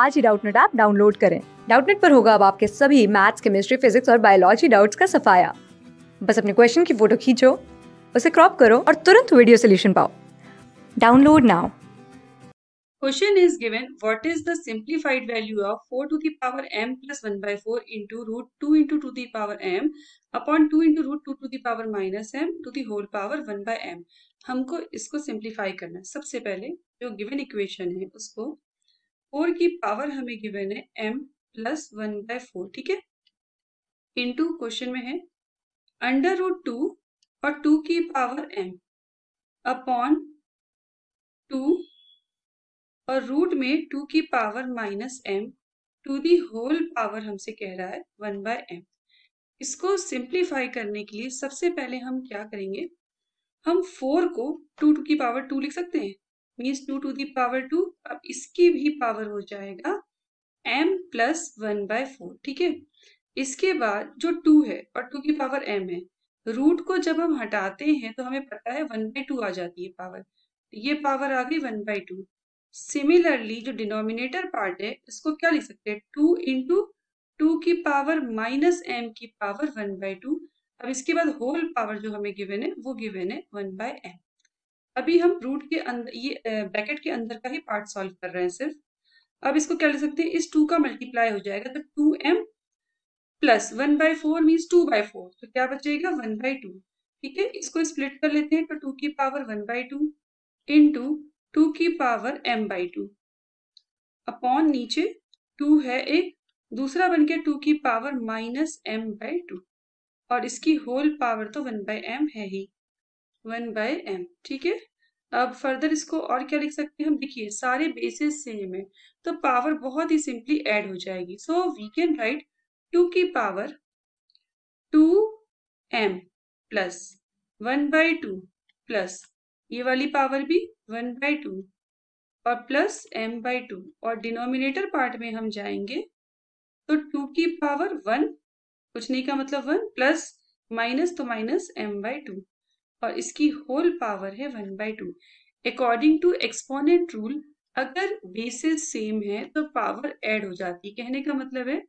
आज ही Doubtnut app download करें डाउटनेट पर होगा अब आपके सभी मैथ्स केमिस्ट्री फिजिक्स और बायोलॉजी डाउट्स का सफाया बस अपने क्वेश्चन की फोटो खींचो उसे क्रॉप करो और तुरंत वीडियो सोल्यूशन पाओ download now Question is given what is the simplified value of 4 to the power m plus 1 by 4 into root 2 into 2 to the power m upon 2 into root 2 to the power minus m to the whole power 1 by m हमको इसको simplify करना है सबसे पहले जो given equation है उसको four की पावर हमें गिवन है M plus one by four ठीक है इनटू क्वेश्चन में है अंडर रूट टू और टू की पावर एम अपॉन टू और रूट में टू की power minus M to the whole power हमसे कह रहा है वन बाय एम इसको सिंप्लीफाई करने के लिए सबसे पहले हम क्या करेंगे हम फोर को टू टू की पावर टू लिख सकते हैं means two to the power two अब इसकी भी पावर हो जाएगा M plus one by four ठीक है इसके बाद जो टू है और टू की पावर एम है रूट को जब हम हटाते हैं तो हमें पता है वन बाई टू आ जाती है पावर ये पावर आ गई वन बाई टू सिमिलरली जो डिनोमिनेटर पार्ट है इसको क्या लिख सकते हैं टू इंटू टू की पावर माइनस एम की पावर वन बाई टू अब इसके बाद होल पावर जो हमें गिवेन है वो गिवेन है वन बाय एम अभी हम रूट के अंदर ये ब्रैकेट के अंदर का ही पार्ट सॉल्व कर रहे हैं सिर्फ अब इसको क्या ले सकते हैं इस टू का मल्टीप्लाई हो जाएगा तो two M plus one by four means two by four तो क्या बचेगा वन बाई टू ठीक है इसको स्प्लिट कर लेते हैं तो टू की power one by two into two की power M by two upon नीचे टू है एक दूसरा बन गया टू की power minus M by two और इसकी होल पावर तो वन बाई एम है ही वन बाय एम ठीक है अब फर्दर इसको और क्या लिख सकते हैं हम देखिए सारे बेसिस सेम है तो पावर बहुत ही सिंपली ऐड हो जाएगी so we can write two की power two M plus one by two plus ये वाली पावर भी वन बाय टू और प्लस एम बाई टू और डिनोमिनेटर पार्ट में हम जाएंगे तो टू की पावर वन कुछ नहीं का मतलब वन प्लस माइनस तो माइनस एम बाई टू और इसकी होल पावर है one by two according to exponent rule अगर बेसिस सेम है तो पावर एड हो जाती है कहने का मतलब है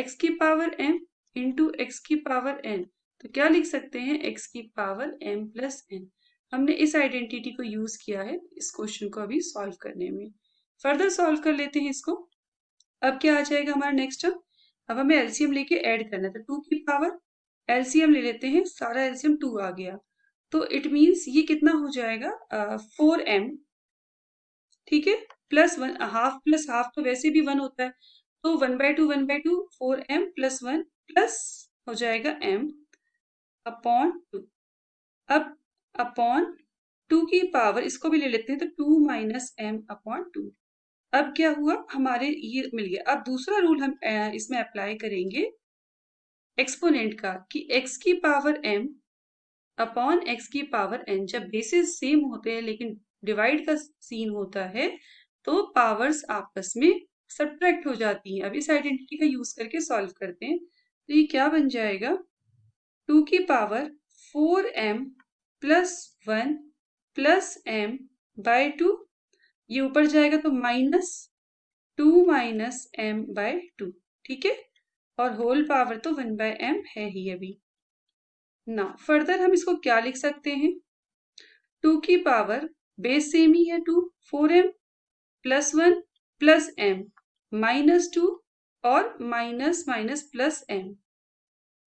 एक्स की पावर एम इंटू एक्स की पावर एन तो क्या लिख सकते हैं एक्स की पावर एम प्लस एन हमने इस आइडेंटिटी को यूज किया है इस क्वेश्चन को अभी सॉल्व करने में फर्दर सॉल्व कर लेते हैं इसको अब क्या आ जाएगा हमारा नेक्स्ट अब अब हमें एलसीएम लेके ऐड करना था टू की पावर एलसीएम ले लेते हैं सारा एलसीएम टू आ गया तो इट मीन्स ये कितना हो जाएगा फोर एम ठीक है plus one half plus half तो वैसे भी वन होता है तो one by two one by two four M plus one plus हो जाएगा एम अपॉन टू अब अपॉन टू की पावर इसको भी ले लेते हैं तो two minus M upon two अब क्या हुआ हमारे ये मिल गया अब दूसरा रूल हम इसमें अप्लाई करेंगे एक्सपोनेंट का कि एक्स की पावर एम अपॉन एक्स की पावर एन जब बेसिस सेम होते हैं लेकिन डिवाइड का सीन होता है तो पावर्स आपस में सब्ट्रैक्ट हो जाती हैं अब इस आइडेंटिटी का यूज करके सॉल्व करते हैं तो ये क्या बन जाएगा टू की power four M plus one plus M by two ये ऊपर जाएगा तो minus two minus M by two ठीक है और होल पावर तो वन बाय एम है ही अभी ना फर्दर हम इसको क्या लिख सकते हैं टू की पावर बेस सेम ही है two four M plus one plus M minus two और minus minus plus M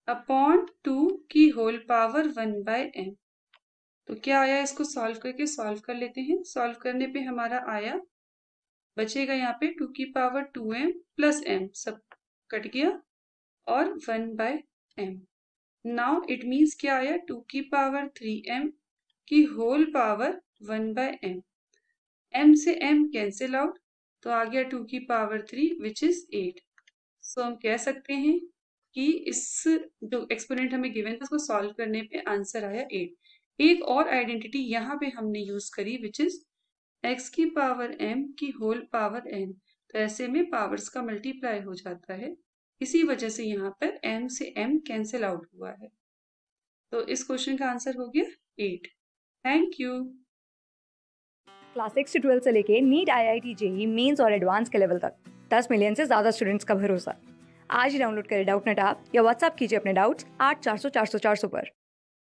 upon two की whole power one by M तो क्या आया इसको सॉल्व करके सॉल्व कर लेते हैं सॉल्व करने पे हमारा आया बचेगा यहाँ पे टू की power two M plus M सब कट गया और one by M now it means क्या आया टू की पावर थ्री एम की whole power one by M M से एम कैंसिल आउट तो आ गया टू की power three which is eight so हम कह सकते हैं कि इस जो एक्सपोनेंट हमें गिवन था उसको सॉल्व करने पे आंसर आया एट एक और आइडेंटिटी यहाँ पे हमने यूज करी विच इज एक्स की पावर एम की होल पावर एन तो ऐसे में पावर्स का मल्टीप्लाई हो जाता है इसी वजह से यहाँ पर एम से एम कैंसिल आउट हुआ है तो इस क्वेश्चन का आंसर हो गया eight thank you class six से ट्वेल्थ से लेके NEET I I T JEE mains और एडवांस के लेवल तक दस मिलियन से ज़्यादा स्टूडेंट्स का भरोसा आज ही डाउनलोड करें डाउट नेट आप या व्हाट्सअप कीजिए अपने डाउट्स आठ चार सौ चार सौ चार सौ पर